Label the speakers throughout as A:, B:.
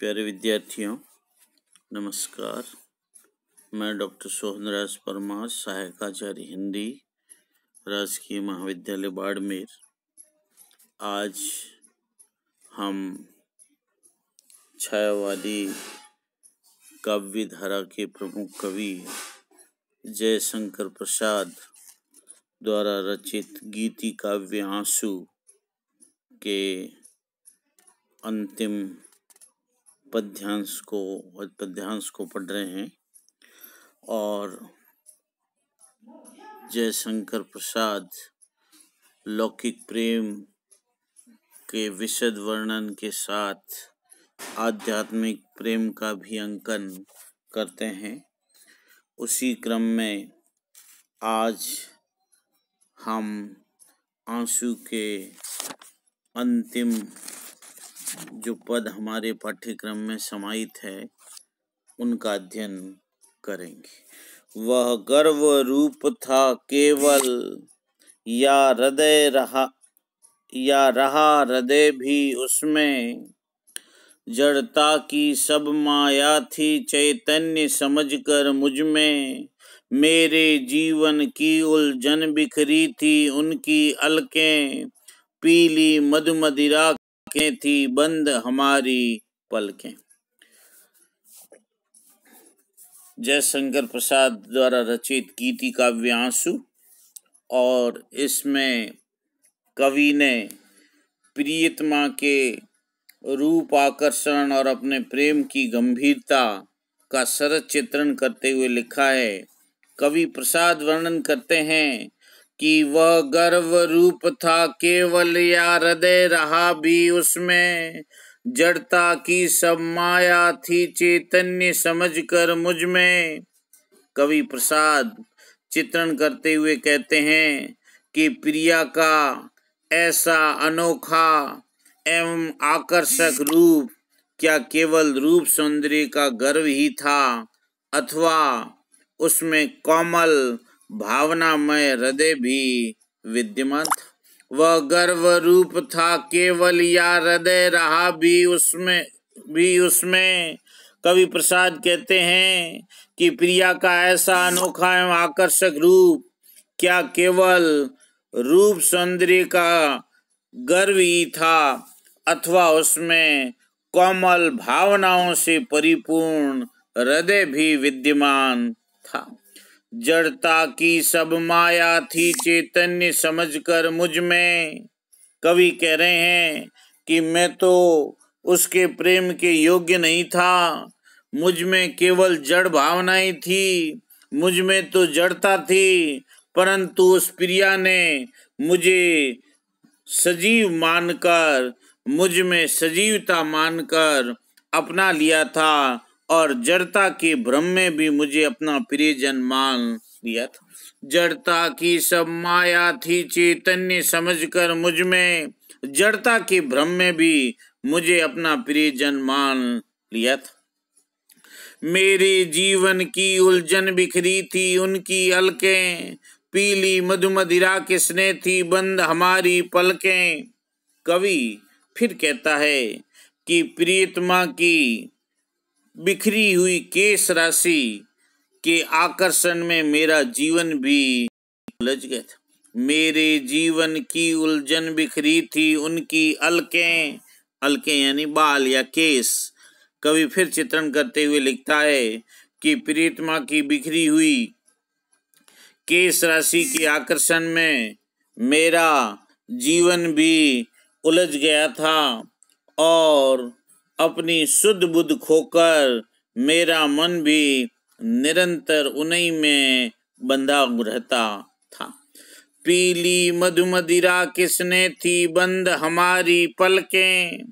A: प्यारे विद्यार्थियों नमस्कार मैं डॉक्टर सोहन राज परमार सहायकाचार्य हिंदी राजकीय महाविद्यालय बाड़मेर आज हम छायावादी काव्य धारा के प्रमुख कवि जयशंकर प्रसाद द्वारा रचित गीति काव्य आंसू के अंतिम पद्यांश को पद्यांश को पढ़ रहे हैं और जयशंकर प्रसाद लौकिक प्रेम के विशद वर्णन के साथ आध्यात्मिक प्रेम का भी अंकन करते हैं उसी क्रम में आज हम आंसू के अंतिम जो पद हमारे पाठ्यक्रम में समाहित है उनका अध्ययन करेंगे वह गर्व रूप था केवल या हृदय रहा या रहा हृदय भी उसमें जड़ता की सब माया थी चैतन्य समझकर मुझ में मेरे जीवन की उलझन बिखरी थी उनकी अलकें पीली मधुमदिरा आंखें थी बंद हमारी पलकें जयशंकर प्रसाद द्वारा रचित गीति काव्य आंसू और इसमें कवि ने प्रियतमा के रूप आकर्षण और अपने प्रेम की गंभीरता का सरस चित्रण करते हुए लिखा है कवि प्रसाद वर्णन करते हैं कि वह गर्व रूप था केवल या हृदय रहा भी उसमें जड़ता की सब माया थी चैतन्य समझकर मुझ में कवि प्रसाद चित्रण करते हुए कहते हैं कि प्रिया का ऐसा अनोखा एवं आकर्षक रूप क्या केवल रूप सौंदर्य का गर्व ही था अथवा उसमें कोमल भावनामय हृदय भी विद्यमान था वह गर्व रूप था केवल या हृदय रहा भी उसमें भी उसमें कवि प्रसाद कहते हैं कि प्रिया का ऐसा अनोखा एवं आकर्षक रूप क्या केवल रूप सौंदर्य का गर्व ही था अथवा उसमें कोमल भावनाओं से परिपूर्ण हृदय भी विद्यमान था जड़ता की सब माया थी चैतन्य समझकर मुझ में कवि कह रहे हैं कि मैं तो उसके प्रेम के योग्य नहीं था मुझ में केवल जड़ भावनाएं थी मुझ में तो जड़ता थी परंतु उस प्रिया ने मुझे सजीव मानकर मुझ में सजीवता मानकर अपना लिया था और जड़ता के भ्रम में भी मुझे अपना प्रियजन मान लिया था जड़ता की सब माया थी चैतन्य समझकर मुझ में जड़ता के भ्रम में भी मुझे अपना प्रियजन मान लिया था मेरे जीवन की उलझन बिखरी थी उनकी अलकें पीली मधुमदिरा किसने थी बंद हमारी पलकें कवि फिर कहता है कि प्रियतमा की बिखरी हुई केश राशि के आकर्षण में मेरा जीवन भी उलझ गया था मेरे जीवन की उलझन बिखरी थी उनकी अलकें अलकें यानी बाल या केस कवि फिर चित्रण करते हुए लिखता है कि प्रीतमा की बिखरी हुई केस राशि के आकर्षण में मेरा जीवन भी उलझ गया था और अपनी शुद्ध बुद्ध खोकर मेरा मन भी निरंतर उन्हीं में बंधा रहता था पीली मधुमदिरा किसने थी बंद हमारी पलकें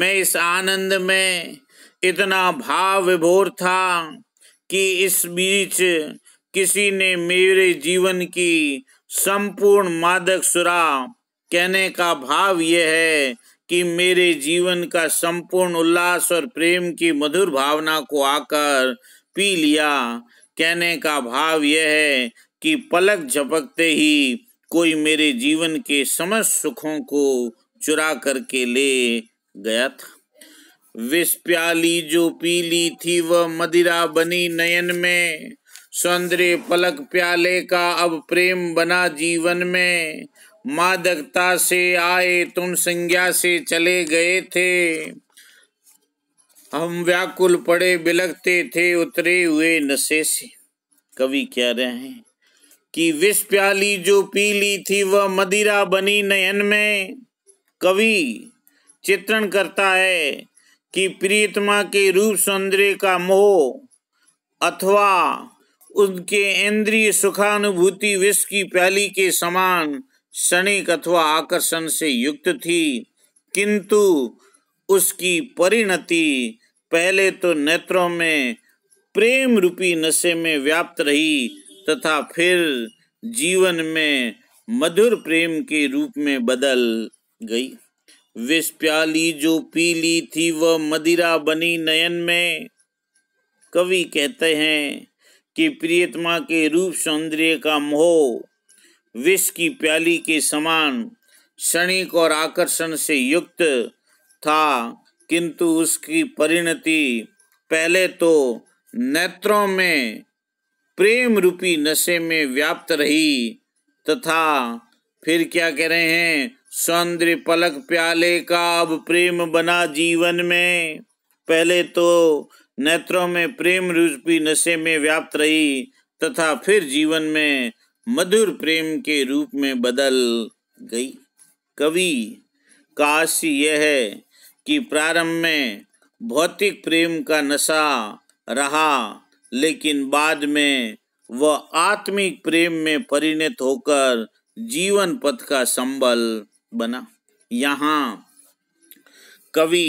A: मैं इस आनंद में इतना भाव विभोर था कि इस बीच किसी ने मेरे जीवन की संपूर्ण मादक सुरा कहने का भाव यह है कि मेरे जीवन का संपूर्ण उल्लास और प्रेम की मधुर भावना को आकर पी लिया कहने का भाव यह है कि पलक झपकते ही कोई मेरे जीवन के समस्त सुखों को चुरा करके ले गया था विष प्याली जो पी ली थी वह मदिरा बनी नयन में सौंदर्य पलक प्याले का अब प्रेम बना जीवन में मादकता से आए तुम संज्ञा से चले गए थे हम व्याकुल पड़े बिलकते थे उतरे हुए नशे से कवि कह रहे हैं कि विष प्याली जो पी ली थी वह मदिरा बनी नयन में कवि चित्रण करता है कि प्रीतमा के रूप सौंदर्य का मोह अथवा उनके इंद्रिय सुखानुभूति विष की प्याली के समान क्षणिक अथवा आकर्षण से युक्त थी किंतु उसकी परिणति पहले तो नेत्रों में प्रेम रूपी नशे में व्याप्त रही तथा फिर जीवन में मधुर प्रेम के रूप में बदल गई विष प्याली जो पी ली थी वह मदिरा बनी नयन में कवि कहते हैं कि प्रियतमा के रूप सौंदर्य का मोह विष की प्याली के समान क्षणिक और आकर्षण से युक्त था किंतु उसकी परिणति पहले तो नेत्रों में प्रेम रूपी नशे में व्याप्त रही तथा फिर क्या कह रहे हैं सौंदर्य पलक प्याले का अब प्रेम बना जीवन में पहले तो नेत्रों में प्रेम रूपी नशे में व्याप्त रही तथा फिर जीवन में मधुर प्रेम के रूप में बदल गई कवि काश यह है कि प्रारंभ में भौतिक प्रेम का नशा रहा लेकिन बाद में वह आत्मिक प्रेम में परिणत होकर जीवन पथ का संबल बना यहाँ कवि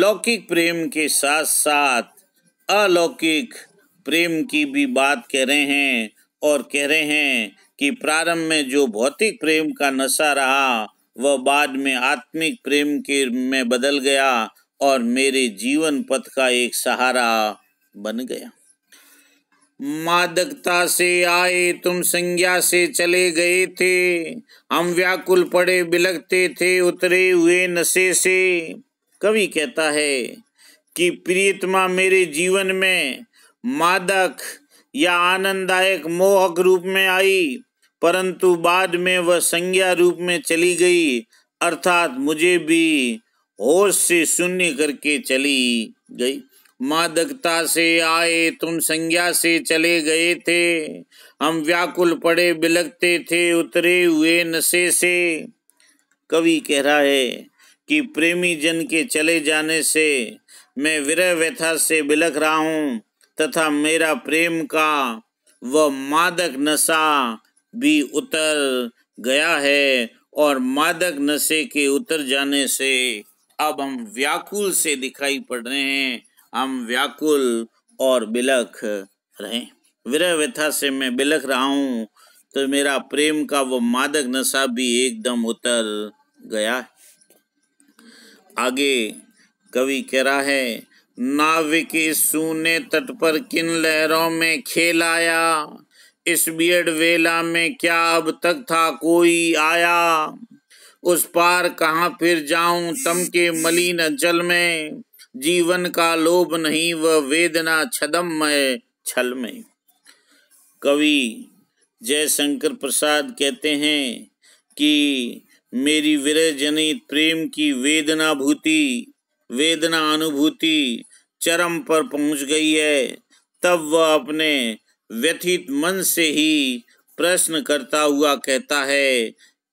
A: लौकिक प्रेम के साथ साथ अलौकिक प्रेम की भी बात कह रहे हैं और कह रहे हैं कि प्रारंभ में जो भौतिक प्रेम का नशा रहा वह बाद में आत्मिक प्रेम के में बदल गया और मेरे जीवन पथ का एक सहारा बन गया मादकता से आए तुम संज्ञा से चले गए थे हम व्याकुल पड़े बिलकते थे उतरे हुए नशे से कवि कहता है कि प्रियतमा मेरे जीवन में मादक या आनंददायक मोहक रूप में आई परंतु बाद में वह संज्ञा रूप में चली गई अर्थात मुझे भी होश से शून्य करके चली गई मादकता से आए तुम संज्ञा से चले गए थे हम व्याकुल पड़े बिलकते थे उतरे हुए नशे से कवि कह रहा है कि प्रेमी जन के चले जाने से मैं विरह व्यथा से बिलख रहा हूँ तथा मेरा प्रेम का वह मादक नशा भी उतर गया है और मादक नशे के उतर जाने से अब हम व्याकुल से दिखाई पड़ रहे हैं हम व्याकुल और बिलख रहे विरह व्यथा से मैं बिलख रहा हूँ तो मेरा प्रेम का वो मादक नशा भी एकदम उतर गया आगे कवि कह रहा है नाविक के सूने तट पर किन लहरों में खेल आया इस बियड वेला में क्या अब तक था कोई आया उस पार कहाँ फिर जाऊं तम के मलिन जल में जीवन का लोभ नहीं व वेदना छदमय छल में कवि जयशंकर प्रसाद कहते हैं कि मेरी विरय जनित प्रेम की वेदना भूति वेदना अनुभूति चरम पर पहुंच गई है तब वह अपने व्यथित मन से ही प्रश्न करता हुआ कहता है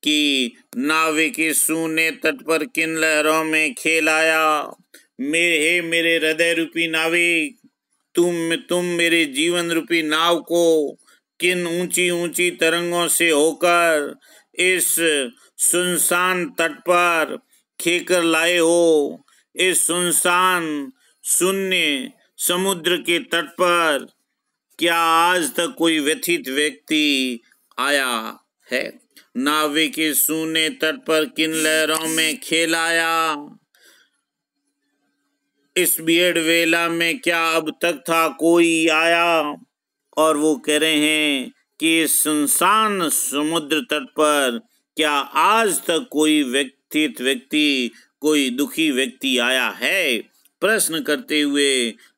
A: कि नाविक सूने तट पर किन लहरों में खेल आया मेरे हे मेरे हृदय रूपी नाविक तुम तुम मेरे जीवन रूपी नाव को किन ऊंची ऊंची तरंगों से होकर इस सुनसान तट पर खेकर लाए हो इस सुनसान शून्य समुद्र के तट पर क्या आज तक कोई व्यथित व्यक्ति आया है नावे के सूने तट पर किन लहरों में खेलाया इस बियड वेला में क्या अब तक था कोई आया और वो कह रहे हैं कि सुनसान समुद्र तट पर क्या आज तक कोई व्यक्तित व्यक्ति कोई दुखी व्यक्ति आया है प्रश्न करते हुए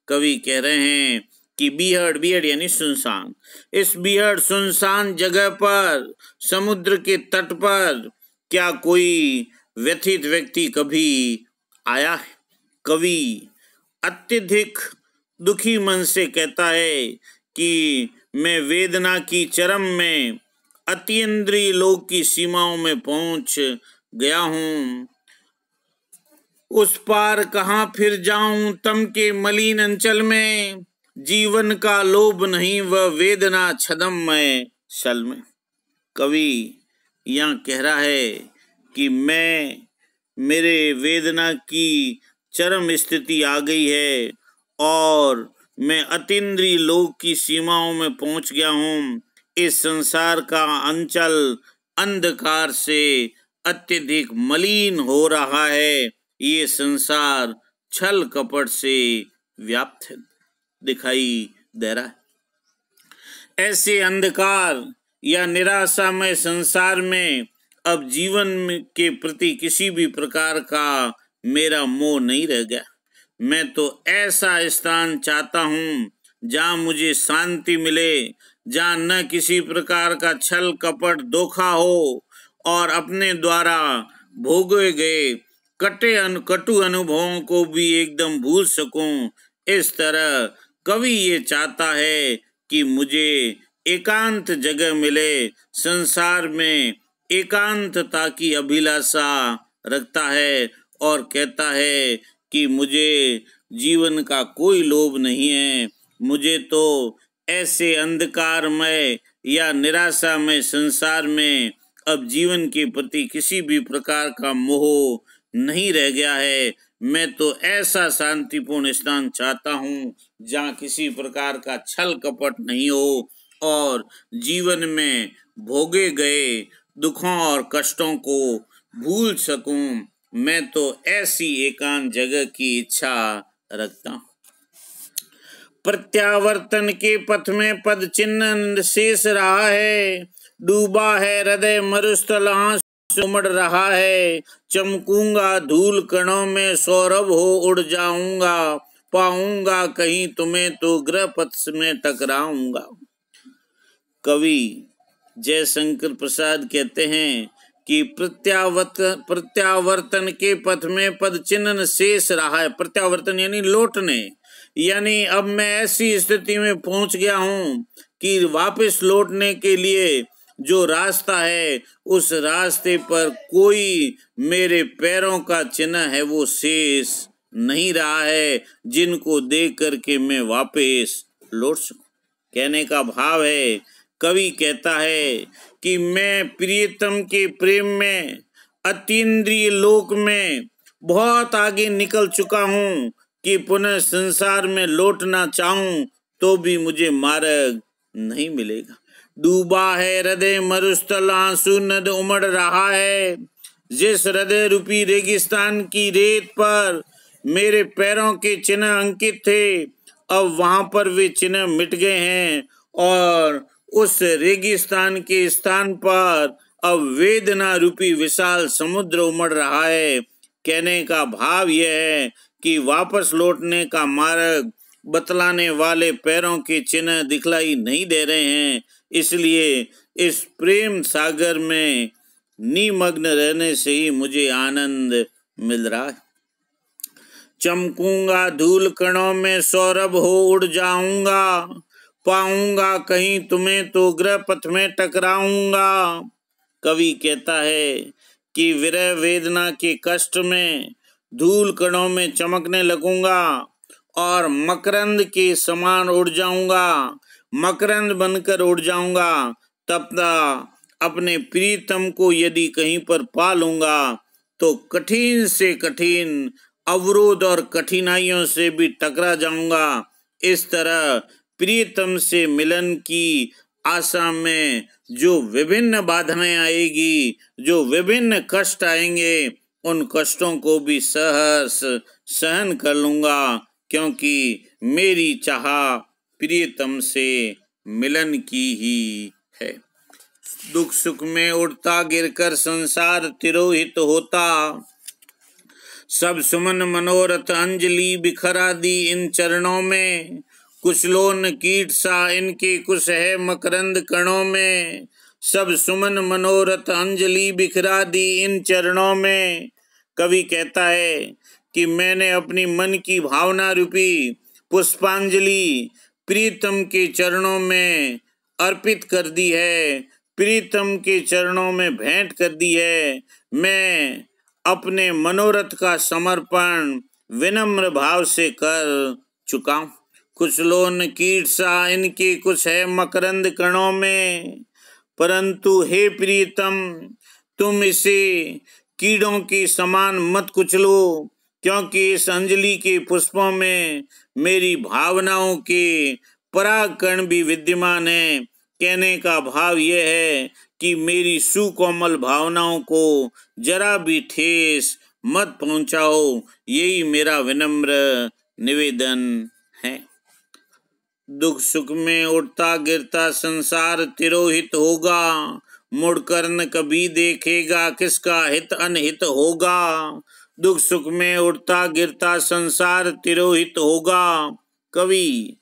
A: कवि कह रहे हैं कि बीहड़ बीहड़ यानी सुनसान इस बीहड़ सुनसान जगह पर समुद्र के तट पर क्या कोई व्यथित व्यक्ति कभी आया है कवि अत्यधिक दुखी मन से कहता है कि मैं वेदना की चरम में अतिद्रीय लोक की सीमाओं में पहुंच गया हूं उस पार कहाँ फिर जाऊं तम के मलिन अंचल में जीवन का लोभ नहीं वह वेदना छदम में शल्म कवि यहाँ कह रहा है कि मैं मेरे वेदना की चरम स्थिति आ गई है और मैं अतिद्री लोक की सीमाओं में पहुंच गया हूं इस संसार का अंचल अंधकार से अत्यधिक मलिन हो रहा है ये संसार छल कपट से व्याप्त दिखाई दे रहा है ऐसे अंधकार या निराशा में संसार में अब जीवन के प्रति किसी भी प्रकार का मेरा मोह नहीं रह गया मैं तो ऐसा स्थान चाहता हूं जहां मुझे शांति मिले जहां न किसी प्रकार का छल कपट धोखा हो और अपने द्वारा भोगे गए कटे अनु कटु अनुभवों को भी एकदम भूल सकूं इस तरह कवि ये चाहता है कि मुझे एकांत जगह मिले संसार में एकांतता की अभिलाषा रखता है और कहता है कि मुझे जीवन का कोई लोभ नहीं है मुझे तो ऐसे अंधकारमय या निराशा में संसार में अब जीवन के प्रति किसी भी प्रकार का मोह नहीं रह गया है मैं तो ऐसा शांतिपूर्ण स्थान चाहता हूँ जहाँ किसी प्रकार का छल कपट नहीं हो और जीवन में भोगे गए दुखों और कष्टों को भूल सकूं मैं तो ऐसी एकांत जगह की इच्छा रखता हूं प्रत्यावर्तन के पथ में पद चिन्ह शेष रहा है डूबा है हृदय मरुस्थल उमड़ रहा है चमकूंगा धूल कणों में सौरभ हो उड़ जाऊंगा पाऊंगा कहीं तुम्हें तो ग्रह पथ में टकराऊंगा कवि जयशंकर प्रसाद कहते हैं कि प्रत्यावर्त प्रत्यावर्तन के पथ में पद चिन्ह शेष रहा है प्रत्यावर्तन यानी लौटने यानी अब मैं ऐसी स्थिति में पहुंच गया हूं कि वापस लौटने के लिए जो रास्ता है उस रास्ते पर कोई मेरे पैरों का चिन्ह है वो शेष नहीं रहा है जिनको देख करके मैं वापस लौट सकू कहने का भाव है कवि कहता है कि मैं प्रियतम के प्रेम में अतीन्द्रिय लोक में बहुत आगे निकल चुका हूँ कि पुनः संसार में लौटना चाहूं तो भी मुझे मार्ग नहीं मिलेगा डूबा है हृदय मरुस्थल आंसू नद उमड़ रहा है जिस हृदय रूपी रेगिस्तान की रेत पर मेरे पैरों के चिन्ह अंकित थे अब वहां पर वे चिन्ह मिट गए हैं और उस रेगिस्तान के स्थान पर अब वेदना रूपी विशाल समुद्र उमड़ रहा है कहने का भाव यह है कि वापस लौटने का मार्ग बतलाने वाले पैरों के चिन्ह दिखलाई नहीं दे रहे हैं इसलिए इस प्रेम सागर में निमग्न रहने से ही मुझे आनंद मिल रहा है चमकूंगा धूल कणों में सौरभ हो उड़ जाऊंगा पाऊंगा कहीं तुम्हें तो ग्रह पथ में टकराऊंगा कवि कहता है कि विरह वेदना के कष्ट में धूल कणों में चमकने लगूंगा और मकरंद के समान उड़ जाऊंगा मकरंद बनकर उड़ जाऊंगा तब तक अपने प्रीतम को यदि कहीं पर पा लूंगा तो कठिन से कठिन अवरोध और कठिनाइयों से भी टकरा जाऊंगा इस तरह प्रीतम से मिलन की आशा में जो विभिन्न बाधाएं आएगी जो विभिन्न कष्ट आएंगे उन कष्टों को भी सहस सहन कर लूंगा क्योंकि मेरी चाह प्रियतम से मिलन की ही है दुख सुख में उड़ता गिरकर संसार तिरोहित होता सब सुमन मनोरथ अंजलि बिखरा दी इन चरणों में कुछ लोन कीट सा इनके कुछ है मकरंद कणों में सब सुमन मनोरथ अंजलि बिखरा दी इन चरणों में कवि कहता है कि मैंने अपनी मन की भावना रूपी पुष्पांजलि प्रीतम के चरणों में अर्पित कर दी है प्रीतम के चरणों में भेंट कर दी है मैं अपने मनोरथ का समर्पण विनम्र भाव से कर चुका हूँ कुछ लोन कीट सा इनकी कुछ है मकरंद कणों में परंतु हे प्रीतम तुम इसे कीड़ों के समान मत कुचलो क्योंकि इस अंजलि के पुष्पों में मेरी भावनाओं के पराकण भी विद्यमान है कहने का भाव यह है कि मेरी सुकोमल भावनाओं को जरा भी ठेस मत पहुंचाओ यही मेरा विनम्र निवेदन है दुख सुख में उठता गिरता संसार तिरोहित होगा मुड़कर न कभी देखेगा किसका हित अनहित होगा दुख सुख में उड़ता गिरता संसार तिरोहित होगा कवि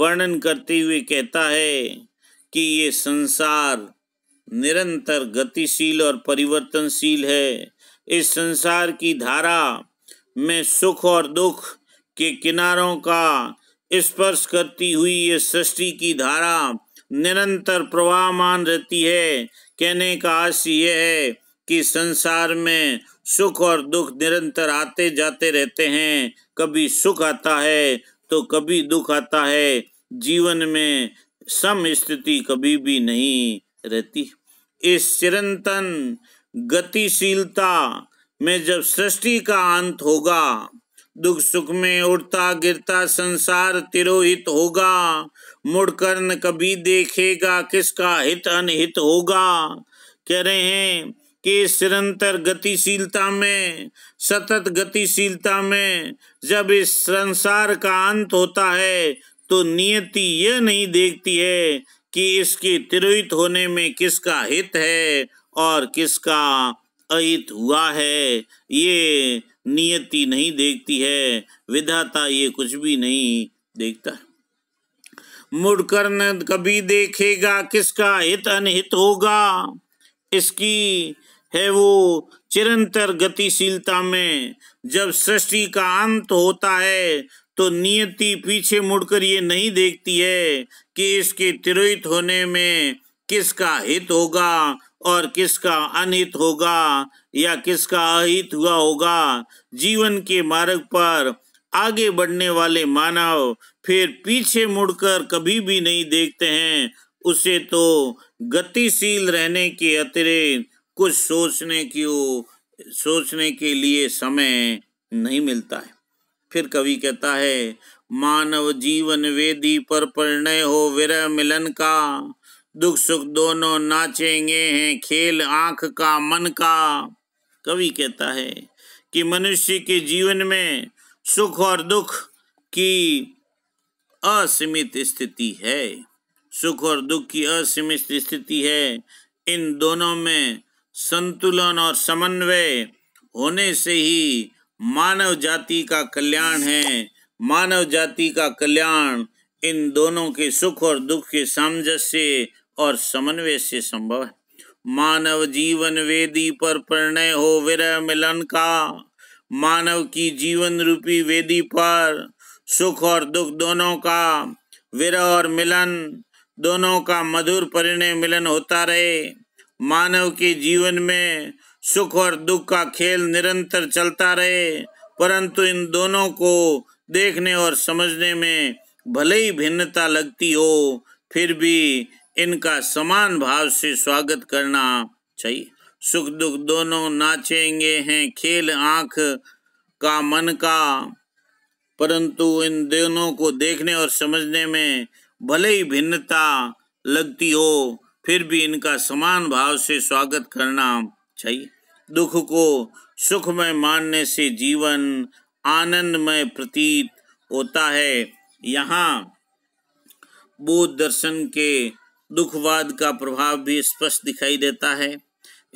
A: वर्णन करते हुए कहता है कि ये संसार निरंतर गतिशील और परिवर्तनशील है इस संसार की धारा में सुख और दुख के किनारों का स्पर्श करती हुई ये सृष्टि की धारा निरंतर प्रवाहमान रहती है कहने का आश यह है कि संसार में सुख और दुख निरंतर आते जाते रहते हैं कभी सुख आता है तो कभी दुख आता है जीवन में सम स्थिति कभी भी नहीं रहती इस चिरंतन गतिशीलता में जब सृष्टि का अंत होगा दुख सुख में उड़ता गिरता संसार तिरोहित होगा मुड़कर न कभी देखेगा किसका हित अनहित होगा कह रहे हैं कि सिरंतर गतिशीलता में सतत गतिशीलता में जब इस संसार का अंत होता है तो नियति यह नहीं देखती है कि इसके तिरोहित होने में किसका हित है और किसका अहित हुआ है ये नियति नहीं देखती है विधाता ये कुछ भी नहीं देखता है मुड़कर न कभी देखेगा किसका हित अनहित होगा इसकी है वो चिरंतर गतिशीलता में जब सृष्टि का अंत होता है तो नियति पीछे मुड़कर ये नहीं देखती है कि इसके तिरोहित होने में किसका हित होगा और किसका अनहित होगा या किसका अहित हुआ होगा जीवन के मार्ग पर आगे बढ़ने वाले मानव फिर पीछे मुड़कर कभी भी नहीं देखते हैं उसे तो गतिशील रहने के अतिरिक्त कुछ सोचने की सोचने के लिए समय नहीं मिलता है फिर कवि कहता है मानव जीवन वेदी पर परिणय हो विरह मिलन का दुख सुख दोनों नाचेंगे हैं खेल आंख का मन का कवि कहता है कि मनुष्य के जीवन में सुख और दुख की असीमित स्थिति है सुख और दुख की असीमित स्थिति है इन दोनों में संतुलन और समन्वय होने से ही मानव जाति का कल्याण है मानव जाति का कल्याण इन दोनों के सुख और दुख के सामंजस्य और समन्वय से संभव है मानव जीवन वेदी पर परिणय हो विरह मिलन का मानव की जीवन रूपी वेदी पर सुख और दुख दोनों का विरह और मिलन दोनों का मधुर परिणय मिलन होता रहे मानव के जीवन में सुख और दुख का खेल निरंतर चलता रहे परंतु इन दोनों को देखने और समझने में भले ही भिन्नता लगती हो फिर भी इनका समान भाव से स्वागत करना चाहिए सुख दुख दोनों नाचेंगे हैं खेल आंख का मन का परंतु इन दोनों को देखने और समझने में भले ही भिन्नता लगती हो फिर भी इनका समान भाव से स्वागत करना चाहिए दुख को सुख में मानने से जीवन आनंदमय प्रतीत होता है यहाँ बोध दर्शन के दुखवाद का प्रभाव भी स्पष्ट दिखाई देता है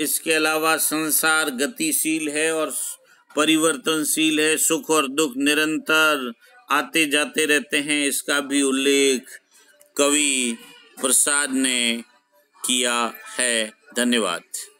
A: इसके अलावा संसार गतिशील है और परिवर्तनशील है सुख और दुख निरंतर आते जाते रहते हैं इसका भी उल्लेख कवि प्रसाद ने किया है धन्यवाद